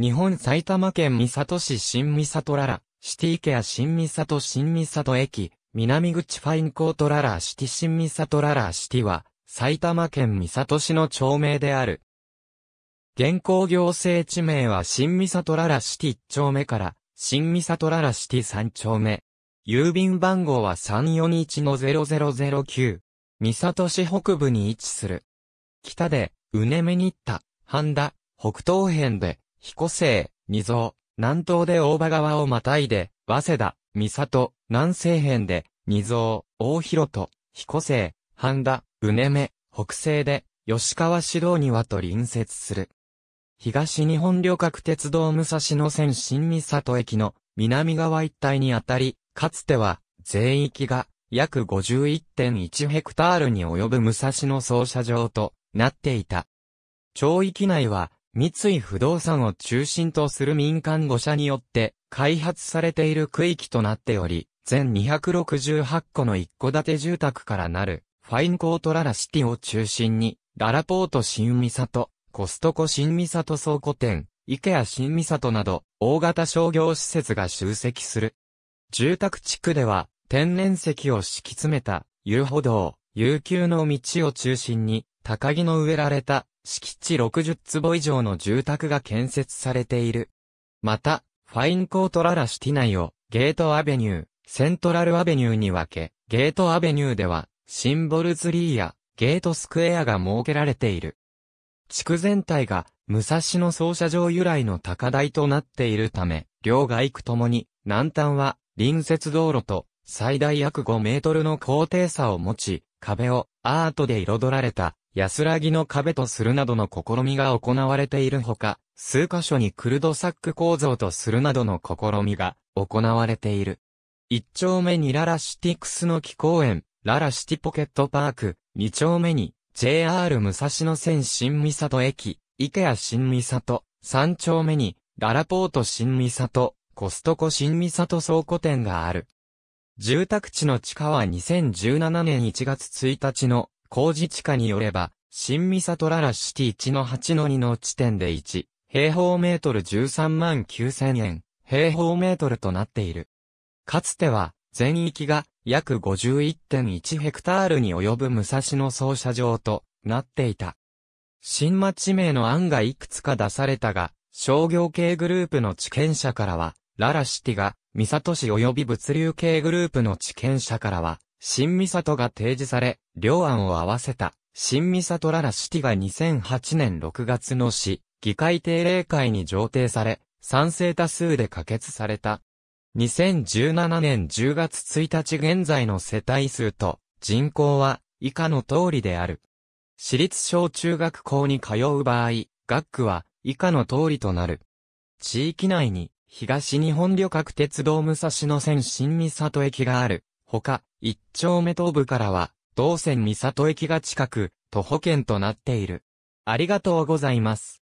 日本埼玉県三里市新三里ララ、シティケア新三里新三里駅、南口ファインコートララシティ新三里ララシティは、埼玉県三里市の町名である。現行行政地名は新三里ララシティ1丁目から、新三里ララシティ3丁目。郵便番号は341-0009。三里市北部に位置する。北で、うねめにった、半田、北東辺で、彦星、二蔵、南東で大場川をまたいで、早稲田、三里、南西辺で、二蔵、大広と、彦星、半田、うねめ、北西で、吉川指導庭と隣接する。東日本旅客鉄道武蔵野線新三里駅の南側一帯にあたり、かつては、全域が約51.1ヘクタールに及ぶ武蔵野操車場となっていた。町域内は三井不動産を中心とする民間5社によって開発されている区域となっており、全268個の一戸建て住宅からなるファインコートララシティを中心に、ララポート新三里、コストコ新三里倉庫店、イケア新三里など大型商業施設が集積する。住宅地区では天然石を敷き詰めた遊歩道、悠久の道を中心に高木の植えられた敷地60坪以上の住宅が建設されている。また、ファインコートララシティ内をゲートアベニュー、セントラルアベニューに分け、ゲートアベニューではシンボルツリーやゲートスクエアが設けられている。地区全体が武蔵野操車場由来の高台となっているため、両外区ともに南端は隣接道路と最大約5メートルの高低差を持ち、壁をアートで彩られた安らぎの壁とするなどの試みが行われているほか、数箇所にクルドサック構造とするなどの試みが行われている。一丁目にララシティクスの木公園、ララシティポケットパーク、二丁目に JR 武蔵野線新三里駅、池谷新三里、三丁目にララポート新三里、コストコ新三里倉庫店がある。住宅地の地下は2017年1月1日の工事地下によれば、新三里ララシティ1の8の2の地点で1、平方メートル13万9000円、平方メートルとなっている。かつては、全域が約51.1ヘクタールに及ぶ武蔵野操車場となっていた。新町名の案がいくつか出されたが、商業系グループの地権者からは、ララシティが、三里市及び物流系グループの地権者からは、新三里が提示され、両案を合わせた、新三里ララシティが2008年6月の市、議会定例会に上呈され、賛成多数で可決された。2017年10月1日現在の世帯数と人口は以下の通りである。私立小中学校に通う場合、学区は以下の通りとなる。地域内に東日本旅客鉄道武蔵野線新三里駅がある。他、一丁目東部からは、道線三里駅が近く、徒歩圏となっている。ありがとうございます。